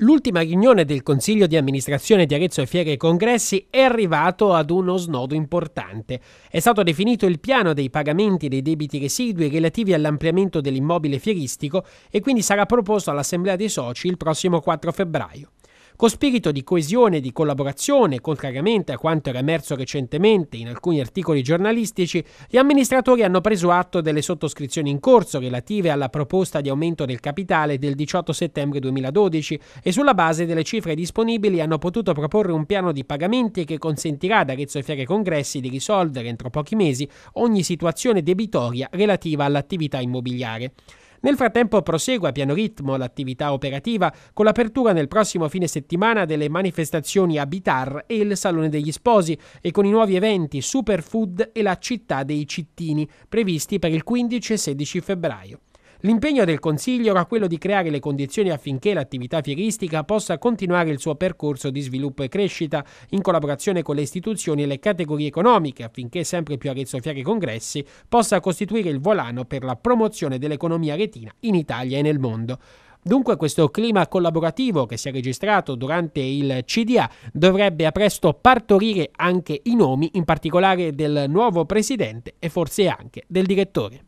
L'ultima riunione del Consiglio di amministrazione di Arezzo e Fiere e Congressi è arrivato ad uno snodo importante. È stato definito il piano dei pagamenti dei debiti residui relativi all'ampliamento dell'immobile fieristico e quindi sarà proposto all'Assemblea dei soci il prossimo 4 febbraio. Con spirito di coesione e di collaborazione, contrariamente a quanto era emerso recentemente in alcuni articoli giornalistici, gli amministratori hanno preso atto delle sottoscrizioni in corso relative alla proposta di aumento del capitale del 18 settembre 2012 e sulla base delle cifre disponibili hanno potuto proporre un piano di pagamenti che consentirà ad Arezzo e Fiere Congressi di risolvere entro pochi mesi ogni situazione debitoria relativa all'attività immobiliare. Nel frattempo prosegue a pieno ritmo l'attività operativa con l'apertura nel prossimo fine settimana delle manifestazioni a Bitar e il Salone degli Sposi e con i nuovi eventi Superfood e la città dei cittini previsti per il 15 e 16 febbraio. L'impegno del Consiglio era quello di creare le condizioni affinché l'attività fieristica possa continuare il suo percorso di sviluppo e crescita in collaborazione con le istituzioni e le categorie economiche affinché sempre più Arezzo Fiere Congressi possa costituire il volano per la promozione dell'economia retina in Italia e nel mondo. Dunque questo clima collaborativo che si è registrato durante il CDA dovrebbe a presto partorire anche i nomi, in particolare del nuovo presidente e forse anche del direttore.